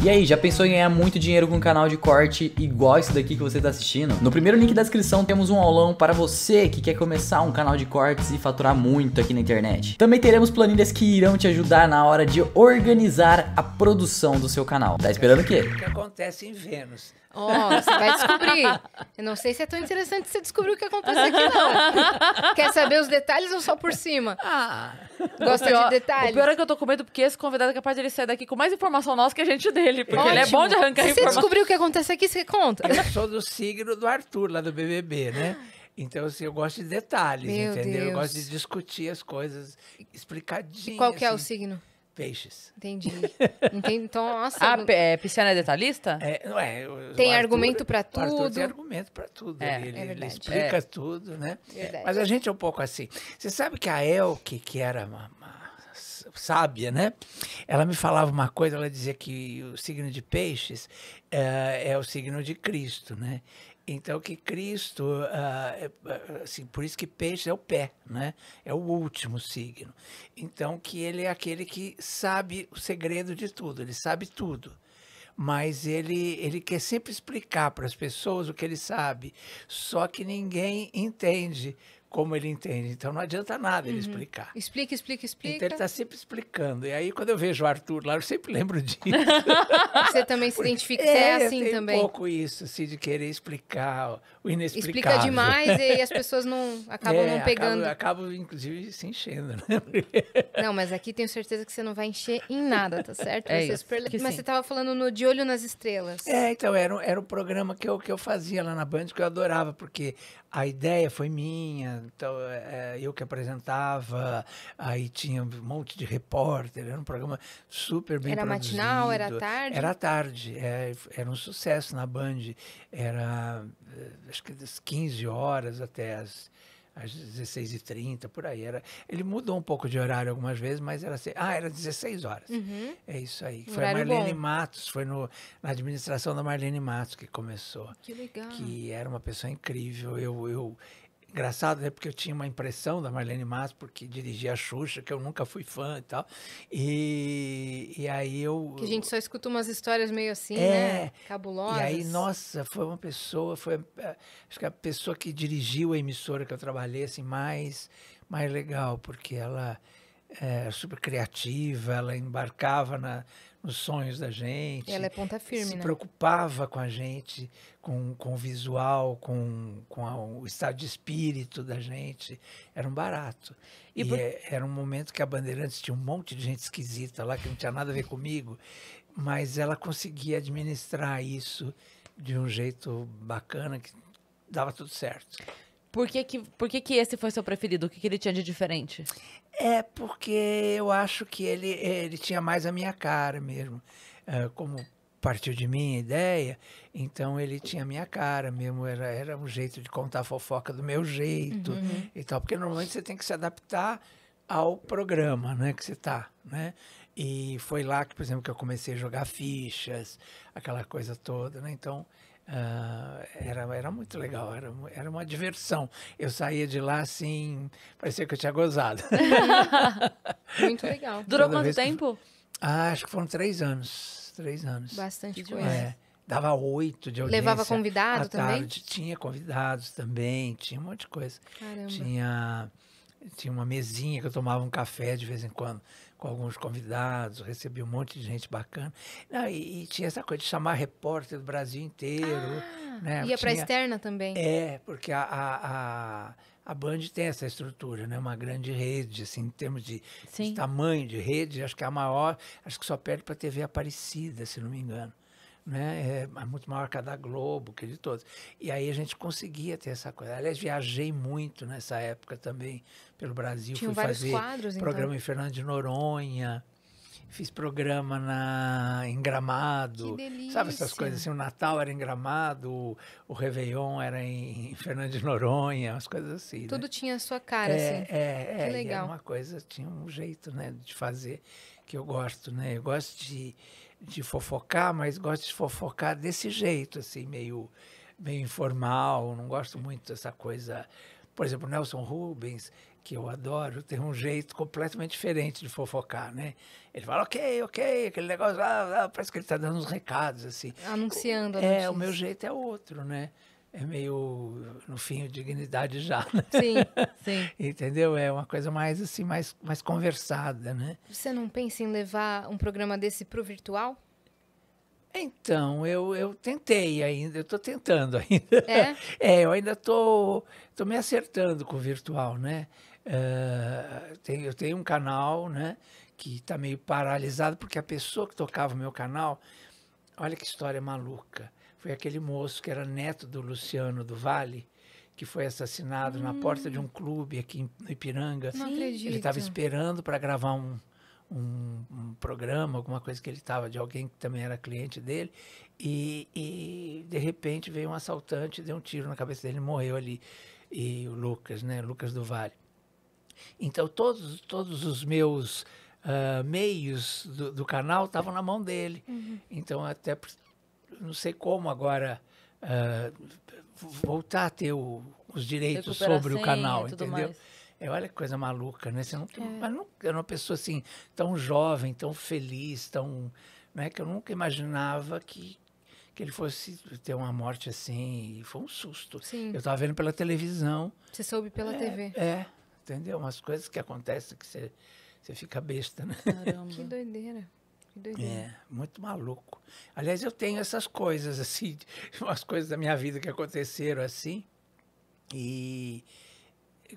E aí, já pensou em ganhar muito dinheiro com um canal de corte igual esse daqui que você está assistindo? No primeiro link da descrição temos um aulão para você que quer começar um canal de cortes e faturar muito aqui na internet. Também teremos planilhas que irão te ajudar na hora de organizar a produção do seu canal. Tá esperando o quê? O que acontece em Vênus? Oh, você vai descobrir. Eu não sei se é tão interessante você descobrir o que acontece aqui, não. Quer saber os detalhes ou só por cima? Ah. Gosta pior, de detalhes. O pior é que eu tô com medo, porque esse convidado é capaz de ele sair daqui com mais informação nossa que a gente dele. Porque Ótimo. ele é bom de arrancar informação. Você descobriu o que acontece aqui, você conta. Eu sou do signo do Arthur, lá do BBB, né? Então, assim, eu gosto de detalhes, Meu entendeu? Deus. Eu gosto de discutir as coisas explicadinhas. E qual que assim. é o assim. signo? peixes. Entendi. Entendi. Então, nossa. Ah, é, pisciana é detalhista? É, não é. O, tem Arthur, argumento para tudo. tem argumento para tudo. É. é, ele, ele, explica é. tudo, né? Mas a gente é um pouco assim. Você sabe que a Elke, que era uma, uma sábia, né? Ela me falava uma coisa, ela dizia que o signo de peixes é, é o signo de Cristo, né? Então que Cristo, ah, é, ah, assim, por isso que peixe é o pé, né? É o último signo. Então que ele é aquele que sabe o segredo de tudo, ele sabe tudo. Mas ele, ele quer sempre explicar para as pessoas o que ele sabe, só que ninguém entende como ele entende. Então não adianta nada uhum. ele explicar. Explica, explica, explica. Então ele está sempre explicando. E aí quando eu vejo o Arthur lá, eu sempre lembro disso. você também se identifica, é, é assim tem também. um pouco isso, assim, de querer explicar o inexplicável. Explica demais e as pessoas não acabam é, não pegando. Acabo, acabo, inclusive, se enchendo. Né? não, mas aqui tenho certeza que você não vai encher em nada, tá certo? É você isso, super... Mas sim. você estava falando no De Olho nas Estrelas. É, então, era, era um programa que eu, que eu fazia lá na Band, que eu adorava, porque a ideia foi minha, então, é, é, eu que apresentava, aí tinha um monte de repórter, era um programa super bem era produzido. Era matinal, era tarde? Era tarde, é, era um sucesso na Band, era eh, acho que das 15 horas até as às 16h30, por aí. Era, ele mudou um pouco de horário algumas vezes, mas era assim, ah, era 16 horas. Uhum. É isso aí. Foi a Marlene bom. Matos, foi no, na administração da Marlene Matos que começou. Que legal. Que era uma pessoa incrível. Eu, eu, Engraçado, né? Porque eu tinha uma impressão da Marlene Matos, porque dirigia a Xuxa, que eu nunca fui fã e tal. E, e aí eu. Que a gente só escuta umas histórias meio assim, é, né? Cabulosas. E aí, nossa, foi uma pessoa, foi. Acho que a pessoa que dirigiu a emissora que eu trabalhei, assim, mais, mais legal, porque ela é, super criativa, ela embarcava na, nos sonhos da gente. Ela é ponta firme, se né? Se preocupava com a gente, com, com o visual, com, com a, o estado de espírito da gente. Era um barato. E, e por... é, era um momento que a Bandeirantes tinha um monte de gente esquisita lá, que não tinha nada a ver comigo, mas ela conseguia administrar isso de um jeito bacana, que dava tudo certo. Por que que, por que que esse foi seu preferido? O que, que ele tinha de diferente? É porque eu acho que ele, ele tinha mais a minha cara mesmo. É, como partiu de minha ideia, então ele tinha a minha cara mesmo, era, era um jeito de contar fofoca do meu jeito uhum. uhum. e tal, porque normalmente você tem que se adaptar ao programa né, que você está, né? E foi lá que, por exemplo, que eu comecei a jogar fichas, aquela coisa toda, né? Então, ah, era, era muito legal, era, era uma diversão. Eu saía de lá assim, parecia que eu tinha gozado. muito legal. Durou Toda quanto tempo? Que... Ah, acho que foram três anos. Três anos. Bastante coisa. É, dava oito de audiência. Levava convidado também? Tinha convidados também, tinha um monte de coisa. Caramba. Tinha tinha uma mesinha que eu tomava um café de vez em quando com alguns convidados, recebi um monte de gente bacana. Não, e, e, tinha essa coisa de chamar repórter do Brasil inteiro. Ah, né? Ia para externa também. É, porque a, a, a, a, Band tem essa estrutura, né? uma grande rede, assim, em termos de, de tamanho de rede, acho que é a maior, acho que só perde para a TV Aparecida, se não me engano né? É, é muito maior que a da Globo, que de todos. E aí a gente conseguia ter essa coisa. Aliás, viajei muito nessa época também pelo Brasil. Tinha fui vários fazer quadros, então? programa então. em Fernando de Noronha. Fiz programa na, em Gramado. Que delícia. Sabe essas coisas assim? O Natal era em Gramado, o, o Réveillon era em, em Fernando de Noronha, umas coisas assim. Tudo né? tinha a sua cara, é, assim. É, que é, legal. Era uma coisa, tinha um jeito né, de fazer que eu gosto, né? Eu gosto de, de fofocar, mas gosto de fofocar desse jeito, assim, meio, meio informal. Não gosto muito dessa coisa por exemplo, Nelson Rubens, que eu adoro, tem um jeito completamente diferente de fofocar, né? Ele fala, ok, ok, aquele negócio ah, parece que ele está dando uns recados, assim. Anunciando. É, o meu jeito é outro, né? É meio, no fim, dignidade já, né? Sim, sim. Entendeu? É uma coisa mais, assim, mais, mais conversada, né? Você não pensa em levar um programa desse para o virtual? Então, eu, eu tentei ainda, eu estou tentando ainda. É? é, eu ainda estou tô, tô me acertando com o virtual, né? Eh, tem, eu tenho um canal né, que está meio paralisado, porque a pessoa que tocava o meu canal, olha que história maluca. Foi aquele moço que era neto do Luciano do Vale, que foi assassinado hum. na porta de um hum. clube aqui no Ipiranga. Não acredito. Ele estava esperando para gravar um, um, um, programa, alguma coisa que ele estava de alguém que também era cliente dele, e, e, de repente veio um assaltante, deu um tiro na cabeça dele, morreu ali. E o Lucas, né? Lucas do Vale. Então todos, todos os meus uh, meios do, do canal estavam na mão dele. Uhum. Então até não sei como agora uh, voltar a ter o, os direitos sobre o canal, entendeu? É, olha que coisa maluca, né? Você não, é. Mas não, era uma pessoa assim, tão jovem, tão feliz, tão. Né, que eu nunca imaginava que, que ele fosse ter uma morte assim. E foi um susto. Sim. Eu estava vendo pela televisão. Você soube pela é, TV? É. Entendeu? Umas coisas que acontecem que você, você fica besta, né? Caramba. que doideira. Que doideira. É, muito maluco. Aliás, eu tenho essas coisas, assim, umas coisas da minha vida que aconteceram assim. E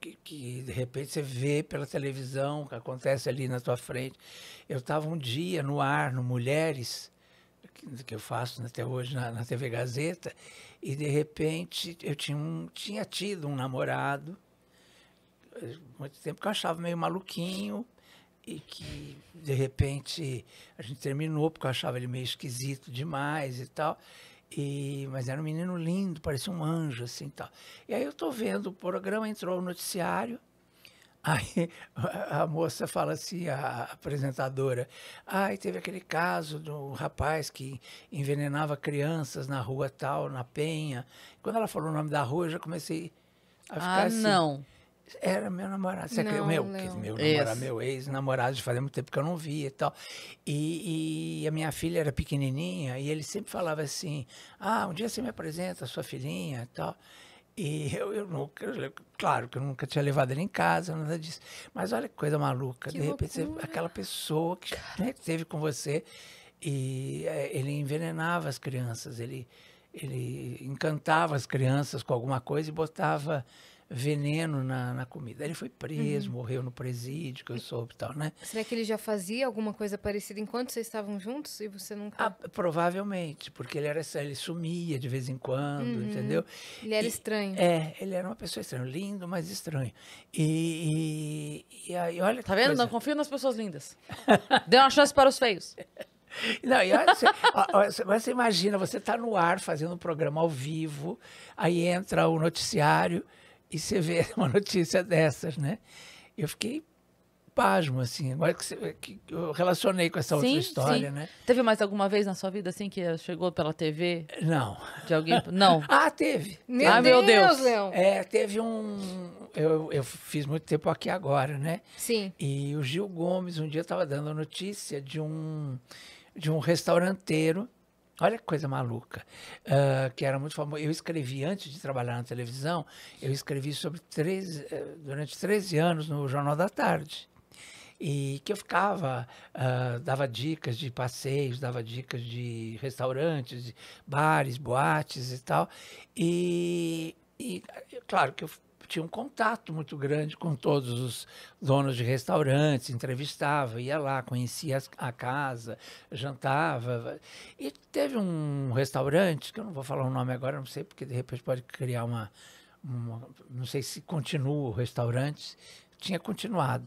que, que, de repente você vê pela televisão que acontece ali na tua frente. Eu estava um dia no ar, no Mulheres, que, que eu faço até hoje na, na, TV Gazeta, e de repente eu tinha, um, tinha tido um namorado muito tempo que eu achava meio maluquinho e que de repente a gente terminou porque eu achava ele meio esquisito demais e tal. E, mas era um menino lindo, parecia um anjo assim tal. E aí eu tô vendo o programa, entrou o noticiário. Aí a moça fala assim, a apresentadora, ai, ah, teve aquele caso do rapaz que envenenava crianças na rua tal, na Penha. Quando ela falou o nome da rua, eu já comecei a ficar ah, assim. Ah, não. Era meu namorado. Você não, meu, não. meu namorado, meu ex-namorado, fazia muito tempo que eu não via e tal. E, e, a minha filha era pequenininha e ele sempre falava assim: Ah, um dia você me apresenta a sua filhinha e tal. E eu, eu nunca, claro que eu nunca tinha levado ele em casa, nada disso. Mas olha que coisa maluca. Que de repente, aquela pessoa que né, esteve com você e é, ele envenenava as crianças, ele, ele encantava as crianças com alguma coisa e botava veneno na, na comida. Ele foi preso, uhum. morreu no presídio, que eu soube e tal, né? Será que ele já fazia alguma coisa parecida enquanto vocês estavam juntos e você nunca... Ah, provavelmente, porque ele era ele sumia de vez em quando, uhum. entendeu? Ele era e, estranho. É, ele era uma pessoa estranha, lindo, mas estranho. E, e, e aí, olha... Tá vendo? Coisa... Não confio nas pessoas lindas. deu uma chance para os feios. Não, e olha, você, você imagina, você está no ar fazendo um programa ao vivo, aí entra o noticiário, e você vê uma notícia dessas, né? Eu fiquei pasmo, assim, agora que, você, que eu relacionei com essa sim, outra história, sim. né? Teve mais alguma vez na sua vida, assim, que chegou pela TV? Não. De alguém? Não. ah, teve. Meu ah, Deus, meu Deus. É, teve um... Eu, eu fiz muito tempo aqui agora, né? Sim. E o Gil Gomes um dia estava dando a notícia de um, de um restauranteiro Olha que coisa maluca, uh, que era muito famoso. Eu escrevi, antes de trabalhar na televisão, eu escrevi sobre 13, eh, durante 13 anos no Jornal da Tarde. E que eu ficava, uh, dava dicas de passeios, dava dicas de restaurantes, de bares, boates e tal. E, e claro que eu tinha um contato muito grande com todos os donos de restaurantes, entrevistava, ia lá, conhecia a casa, jantava. E teve um restaurante, que eu não vou falar o nome agora, não sei, porque de repente pode criar uma. uma não sei se continua o restaurante, tinha continuado.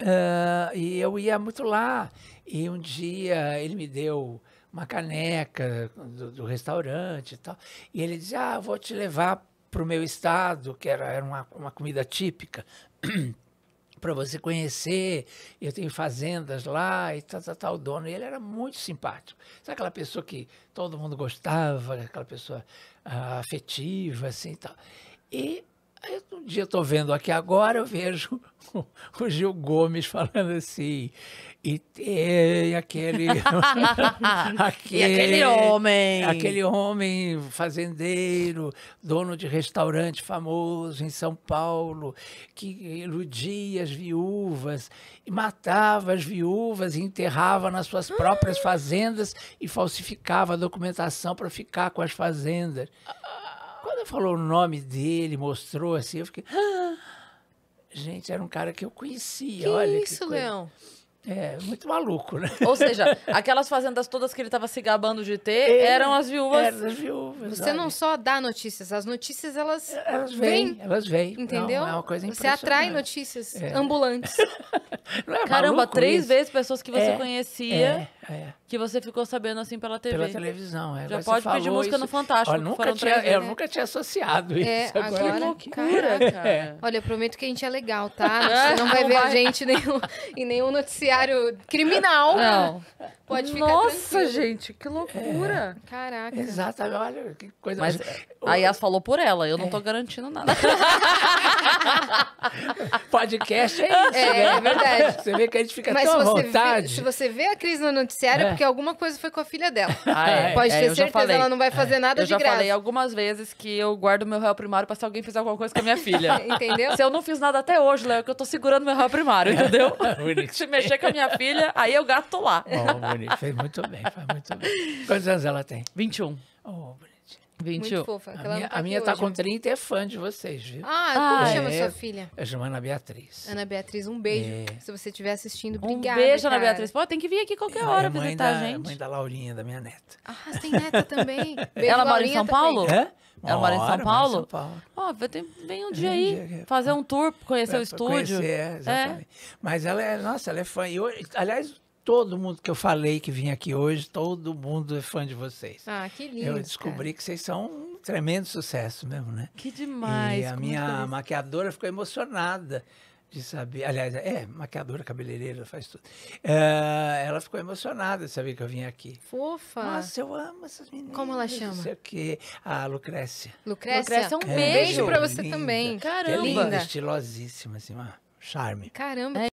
Uh, e eu ia muito lá, e um dia ele me deu uma caneca do, do restaurante e tal, e ele dizia, ah, vou te levar para o meu estado, que era, era uma, uma comida típica, para você conhecer. Eu tenho fazendas lá e tal, tal, tal. O dono, e ele era muito simpático. Sabe aquela pessoa que todo mundo gostava, aquela pessoa ah, afetiva, assim e tal. E um dia estou vendo aqui agora, eu vejo o Gil Gomes falando assim, e, tem aquele, aquele, e aquele homem, aquele homem fazendeiro, dono de restaurante famoso em São Paulo, que iludia as viúvas, e matava as viúvas, e enterrava nas suas próprias ah. fazendas e falsificava a documentação para ficar com as fazendas. Quando falou o nome dele, mostrou assim, eu fiquei. Ah! Gente, era um cara que eu conhecia. Que olha isso, que Leão. É, muito maluco, né? Ou seja, aquelas fazendas todas que ele estava se gabando de ter é, eram as viúvas. Eram as viúvas. Você olha. não só dá notícias, as notícias elas, é, elas vêm, vêm. Elas vêm. Entendeu? Não, é uma coisa Você atrai notícias é. ambulantes. É Caramba, três isso? vezes pessoas que você conhecia. É. Que você ficou sabendo assim pela TV. Pela televisão, é. Já pode pedir música isso. no Fantástico. Olha, nunca tinha, é, eu nunca tinha associado é, isso. Agora, agora. Que loucura, cara. É. Olha, eu prometo que a gente é legal, tá? Ah, você não vai não ver vai. a gente nenhum, em nenhum noticiário criminal. Não. Pode ficar Nossa, tranquilo. gente, que loucura. É. Caraca. Exatamente, olha, que coisa... Mas eh, a Yas falou por ela, eu não é. tô garantindo nada. Podcast é isso, né? É, né? verdade. Você vê que a gente fica Mas tão à vontade. Vê, se você vê a Cris no noticiário, Sério? é. porque alguma coisa foi com a filha dela. Ah, é, Pode é, ter certeza, ela não vai fazer é. nada eu de graça. Eu já falei algumas vezes que eu guardo meu réu primário pra se alguém fizer alguma coisa com a minha filha. entendeu? Se eu não fiz nada até hoje, Léo, é que eu tô segurando meu réu primário, entendeu? Ah, se mexer com a minha filha, aí eu gato lá. Bom, bonito. Fez muito bem, faz muito bem. Quantos anos ela tem? 21. Oh, 21. Muito fofa. A tá minha, tá, a minha tá com 30 e é fã de vocês, viu? Ah, ah como é? chama sua filha? Eu é, chamo Ana Beatriz. Ana Beatriz, um beijo. É. Se você estiver assistindo, obrigada. Um beijo, cara. Ana Beatriz. Pô, tem que vir aqui qualquer é, hora é visitar da, a gente. mãe da Laurinha, da minha neta. Ah, você tem neta também. Beijo, Ela mora em São também. Paulo? É? Ela mora em São Paulo? São Paulo. Ó, oh, vem um dia vem aí, dia, fazer um tour, conhecer o estúdio. Conhecer, exatamente. Mas ela é, nossa, ela é fã. E hoje, aliás, todo mundo que eu falei que vinha aqui hoje, todo mundo é fã de vocês. Ah, que lindo. Eu descobri cara. que vocês são um tremendo sucesso mesmo, né? Que demais. E a minha maquiadora ficou emocionada de saber. Aliás, é, maquiadora, cabeleireira, faz tudo. É, ela ficou emocionada de saber que eu vim aqui. Fofa. Nossa, eu amo essas meninas. Como ela chama? Não sei o quê. A Lucrécia. Lucrécia, um é, beijo, beijo para você linda. também. Caramba. É linda, estilosíssima, assim, uma Charme. Caramba. É.